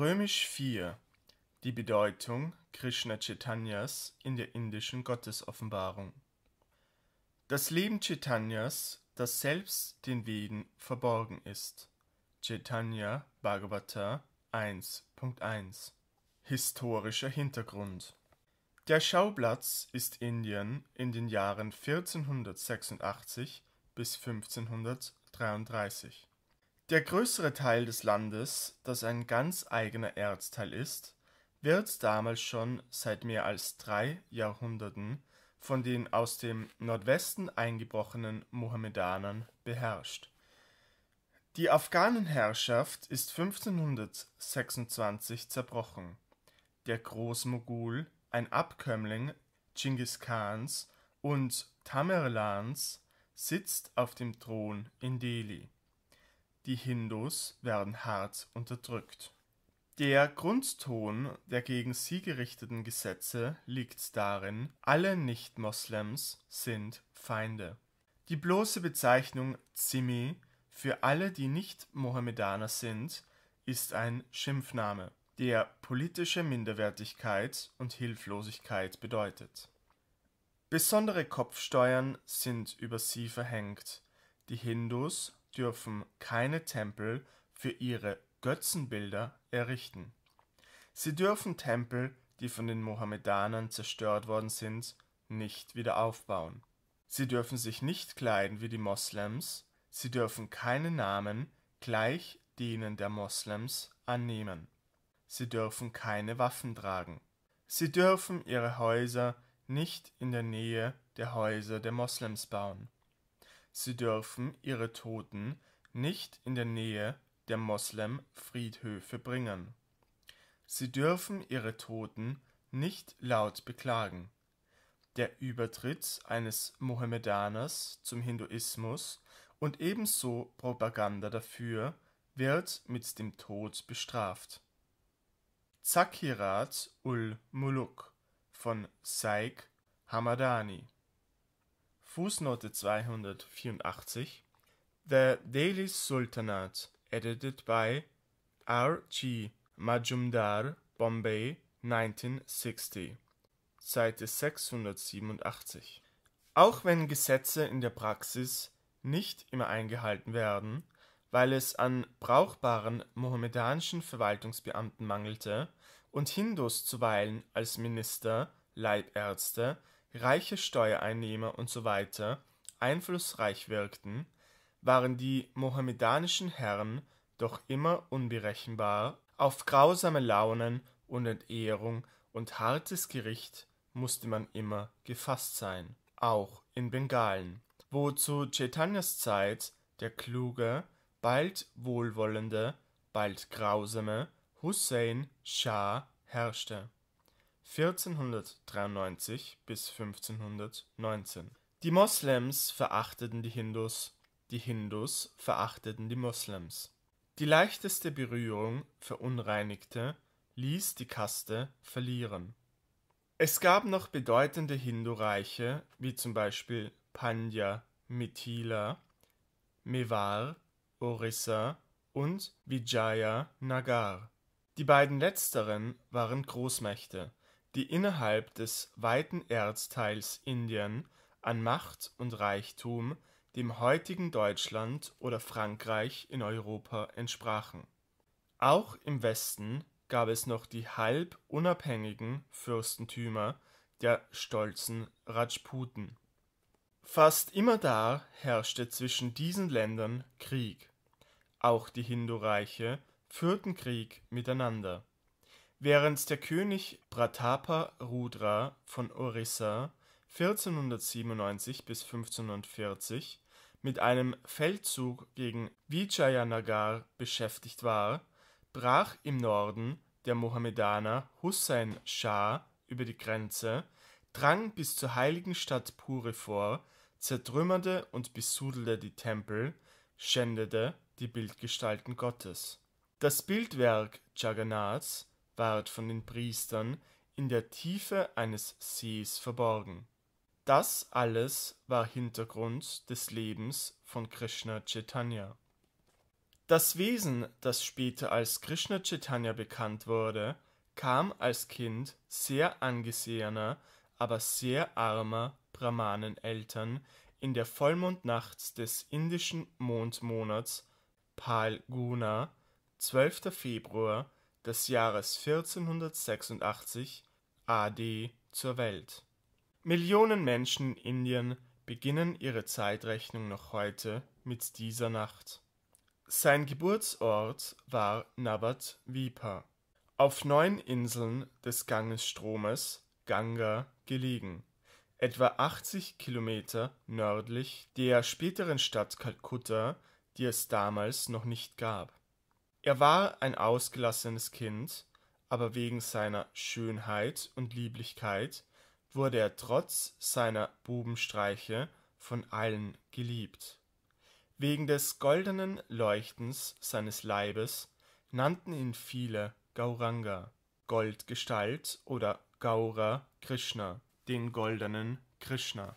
Römisch 4 Die Bedeutung Krishna Chaitanyas in der indischen Gottesoffenbarung Das Leben Chaitanyas, das selbst den Wegen verborgen ist. Chaitanya Bhagavata 1.1 Historischer Hintergrund Der Schauplatz ist Indien in den Jahren 1486 bis 1533. Der größere Teil des Landes, das ein ganz eigener Erzteil ist, wird damals schon seit mehr als drei Jahrhunderten von den aus dem Nordwesten eingebrochenen Mohammedanern beherrscht. Die Afghanenherrschaft ist 1526 zerbrochen. Der Großmogul, ein Abkömmling Dschingis Khans und Tamerlans, sitzt auf dem Thron in Delhi die Hindus werden hart unterdrückt. Der Grundton der gegen sie gerichteten Gesetze liegt darin, alle Nicht-Moslems sind Feinde. Die bloße Bezeichnung Zimi für alle, die nicht Mohammedaner sind, ist ein Schimpfname, der politische Minderwertigkeit und Hilflosigkeit bedeutet. Besondere Kopfsteuern sind über sie verhängt. Die Hindus dürfen keine Tempel für ihre Götzenbilder errichten. Sie dürfen Tempel, die von den Mohammedanern zerstört worden sind, nicht wieder aufbauen. Sie dürfen sich nicht kleiden wie die Moslems, sie dürfen keine Namen gleich denen der Moslems annehmen. Sie dürfen keine Waffen tragen. Sie dürfen ihre Häuser nicht in der Nähe der Häuser der Moslems bauen. Sie dürfen ihre Toten nicht in der Nähe der Moslem-Friedhöfe bringen. Sie dürfen ihre Toten nicht laut beklagen. Der Übertritt eines Mohammedaners zum Hinduismus und ebenso Propaganda dafür wird mit dem Tod bestraft. Zakirat ul-Muluk von Saik Hamadani Fußnote 284 The Daily Sultanate, edited by R. G. Majumdar, Bombay, 1960, Seite 687. Auch wenn Gesetze in der Praxis nicht immer eingehalten werden, weil es an brauchbaren mohammedanischen Verwaltungsbeamten mangelte und Hindus zuweilen als Minister, Leibärzte, reiche Steuereinnehmer usw. einflussreich wirkten, waren die mohammedanischen Herren doch immer unberechenbar, auf grausame Launen und Entehrung und hartes Gericht musste man immer gefasst sein, auch in Bengalen, wo zu Chaitanyas Zeit der kluge, bald wohlwollende, bald grausame Hussein Schah herrschte 1493 bis 1519 Die Moslems verachteten die Hindus, die Hindus verachteten die Moslems. Die leichteste Berührung verunreinigte, ließ die Kaste verlieren. Es gab noch bedeutende Hindu-Reiche, wie zum Beispiel Pandya, Mithila, Mewar, Orissa und Vijaya Nagar. Die beiden letzteren waren Großmächte die innerhalb des weiten Erzteils Indien an Macht und Reichtum dem heutigen Deutschland oder Frankreich in Europa entsprachen. Auch im Westen gab es noch die halb unabhängigen Fürstentümer der stolzen Rajputen. Fast immerdar herrschte zwischen diesen Ländern Krieg. Auch die Hindu-Reiche führten Krieg miteinander Während der König Pratapa Rudra von Orissa 1497 bis 1540 mit einem Feldzug gegen Vijayanagar beschäftigt war, brach im Norden der Mohammedaner Hussein Schah über die Grenze, drang bis zur heiligen Stadt Puri vor, zertrümmerte und besudelte die Tempel, schändete die Bildgestalten Gottes. Das Bildwerk Jagannaths ward von den Priestern in der Tiefe eines Sees verborgen. Das alles war Hintergrund des Lebens von Krishna Chaitanya. Das Wesen, das später als Krishna Chaitanya bekannt wurde, kam als Kind sehr angesehener, aber sehr armer Brahmaneneltern in der Vollmondnacht des indischen Mondmonats Pal Guna, 12. Februar des Jahres 1486 AD zur Welt. Millionen Menschen in Indien beginnen ihre Zeitrechnung noch heute mit dieser Nacht. Sein Geburtsort war Nabat Vipa, auf neun Inseln des Gangesstromes Ganga gelegen, etwa 80 Kilometer nördlich der späteren Stadt Kalkutta, die es damals noch nicht gab. Er war ein ausgelassenes Kind, aber wegen seiner Schönheit und Lieblichkeit wurde er trotz seiner Bubenstreiche von allen geliebt. Wegen des goldenen Leuchtens seines Leibes nannten ihn viele Gauranga, Goldgestalt oder Gaura Krishna, den goldenen Krishna.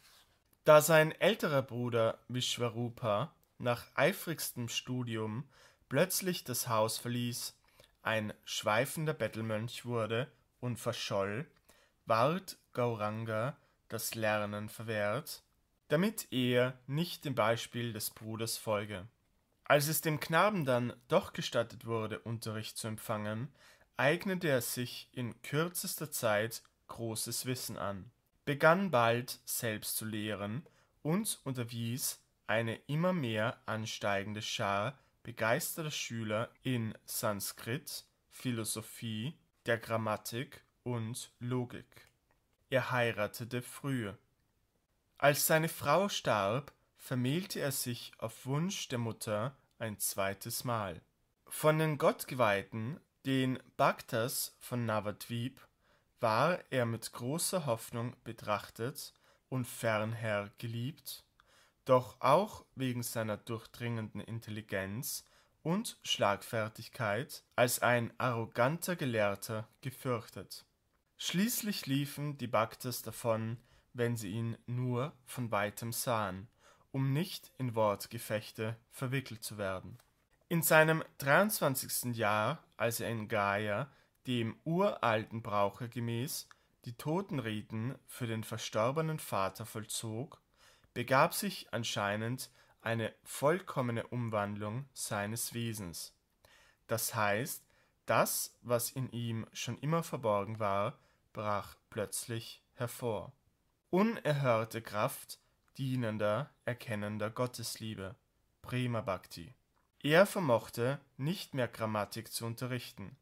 Da sein älterer Bruder Vishwarupa nach eifrigstem Studium plötzlich das Haus verließ, ein schweifender Bettelmönch wurde und verscholl, ward Gauranga das Lernen verwehrt, damit er nicht dem Beispiel des Bruders folge. Als es dem Knaben dann doch gestattet wurde, Unterricht zu empfangen, eignete er sich in kürzester Zeit großes Wissen an, begann bald selbst zu lehren und unterwies eine immer mehr ansteigende Schar begeisterter Schüler in Sanskrit, Philosophie, der Grammatik und Logik. Er heiratete früh. Als seine Frau starb, vermählte er sich auf Wunsch der Mutter ein zweites Mal. Von den Gottgeweihten, den Bhaktas von Navadvip, war er mit großer Hoffnung betrachtet und fernher geliebt doch auch wegen seiner durchdringenden Intelligenz und Schlagfertigkeit als ein arroganter Gelehrter gefürchtet. Schließlich liefen die Baktes davon, wenn sie ihn nur von weitem sahen, um nicht in Wortgefechte verwickelt zu werden. In seinem 23. Jahr, als er in Gaia, dem uralten Brauche gemäß, die Totenriten für den verstorbenen Vater vollzog, begab sich anscheinend eine vollkommene Umwandlung seines Wesens. Das heißt, das, was in ihm schon immer verborgen war, brach plötzlich hervor. Unerhörte Kraft dienender, erkennender Gottesliebe, Prima Bhakti. Er vermochte nicht mehr Grammatik zu unterrichten.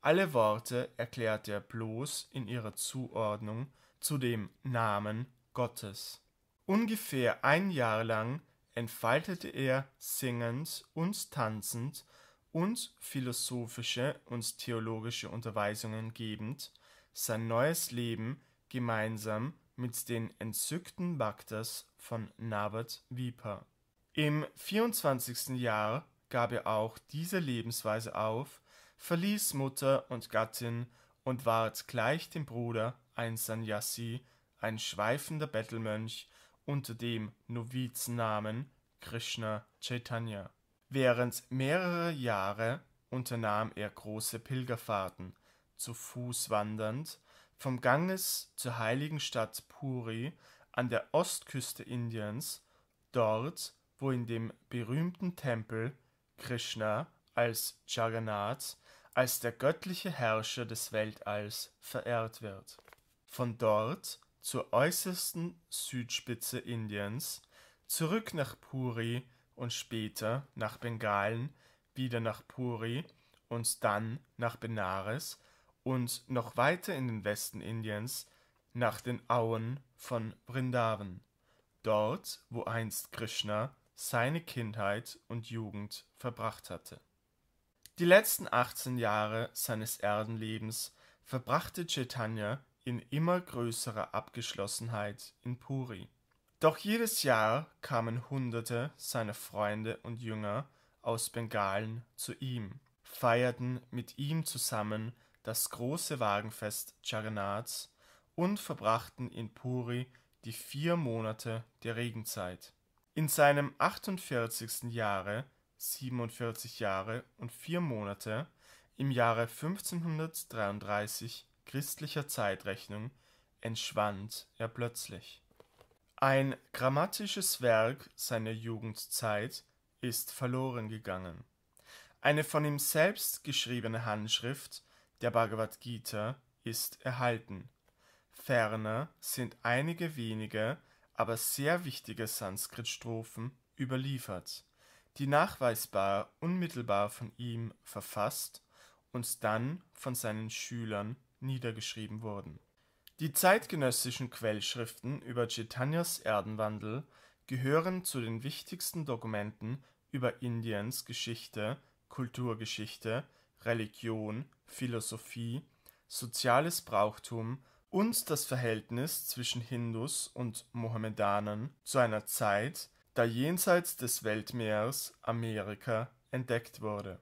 Alle Worte erklärte er bloß in ihrer Zuordnung zu dem Namen Gottes. Ungefähr ein Jahr lang entfaltete er singend und tanzend und philosophische und theologische Unterweisungen gebend sein neues Leben gemeinsam mit den entzückten Bhaktas von Nabat Vipa. Im 24. Jahr gab er auch diese Lebensweise auf, verließ Mutter und Gattin und ward gleich dem Bruder ein Sanyasi, ein schweifender Bettelmönch unter dem Noviznamen Krishna Chaitanya. Während mehrerer Jahre unternahm er große Pilgerfahrten, zu Fuß wandernd, vom Ganges zur heiligen Stadt Puri an der Ostküste Indiens, dort, wo in dem berühmten Tempel Krishna als Jagannath, als der göttliche Herrscher des Weltalls, verehrt wird. Von dort zur äußersten Südspitze Indiens, zurück nach Puri und später nach Bengalen, wieder nach Puri und dann nach Benares und noch weiter in den Westen Indiens nach den Auen von Vrindavan, dort wo einst Krishna seine Kindheit und Jugend verbracht hatte. Die letzten 18 Jahre seines Erdenlebens verbrachte Chaitanya in immer größerer Abgeschlossenheit in Puri. Doch jedes Jahr kamen Hunderte seiner Freunde und Jünger aus Bengalen zu ihm, feierten mit ihm zusammen das große Wagenfest Jagannaths und verbrachten in Puri die vier Monate der Regenzeit. In seinem 48. Jahre, 47 Jahre und vier Monate, im Jahre 1533 christlicher Zeitrechnung entschwand er plötzlich. Ein grammatisches Werk seiner Jugendzeit ist verloren gegangen. Eine von ihm selbst geschriebene Handschrift der Bhagavad Gita ist erhalten. Ferner sind einige wenige, aber sehr wichtige Sanskrit-Strophen überliefert, die nachweisbar unmittelbar von ihm verfasst und dann von seinen Schülern niedergeschrieben wurden. Die zeitgenössischen Quellschriften über Chaitanyas Erdenwandel gehören zu den wichtigsten Dokumenten über Indiens Geschichte, Kulturgeschichte, Religion, Philosophie, soziales Brauchtum und das Verhältnis zwischen Hindus und Mohammedanern zu einer Zeit, da jenseits des Weltmeers Amerika entdeckt wurde.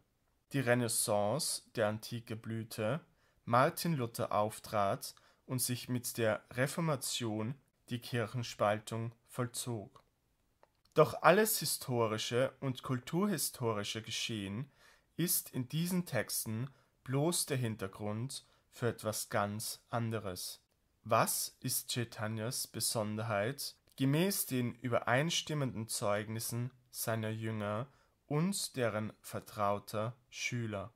Die Renaissance der Antike Blüte Martin Luther auftrat und sich mit der Reformation die Kirchenspaltung vollzog. Doch alles historische und kulturhistorische Geschehen ist in diesen Texten bloß der Hintergrund für etwas ganz anderes. Was ist Chaitanyas Besonderheit gemäß den übereinstimmenden Zeugnissen seiner Jünger und deren vertrauter Schüler?